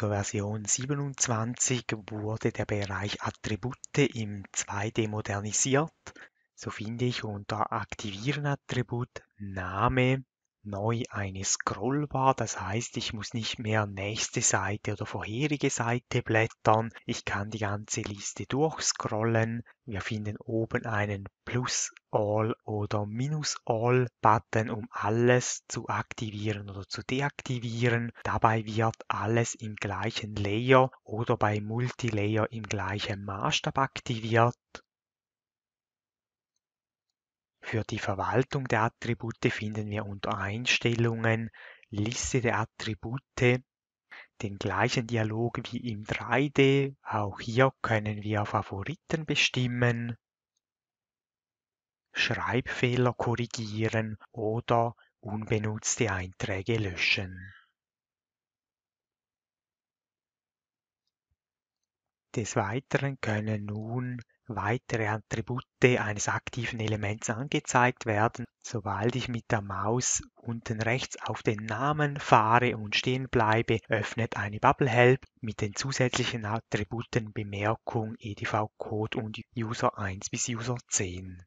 zur Version 27 wurde der Bereich Attribute im 2D modernisiert. So finde ich unter Aktivieren Attribut Name neu eine Scrollbar. Das heißt, ich muss nicht mehr nächste Seite oder vorherige Seite blättern. Ich kann die ganze Liste durchscrollen. Wir finden oben einen Plus All oder Minus All Button, um alles zu aktivieren oder zu deaktivieren. Dabei wird alles im gleichen Layer oder bei Multilayer im gleichen Maßstab aktiviert. Für die Verwaltung der Attribute finden wir unter Einstellungen Liste der Attribute den gleichen Dialog wie im 3D. Auch hier können wir Favoriten bestimmen, Schreibfehler korrigieren oder unbenutzte Einträge löschen. Des Weiteren können nun weitere Attribute eines aktiven Elements angezeigt werden, sobald ich mit der Maus unten rechts auf den Namen fahre und stehen bleibe, öffnet eine Bubble Help mit den zusätzlichen Attributen Bemerkung, EDV-Code und User 1 bis User 10.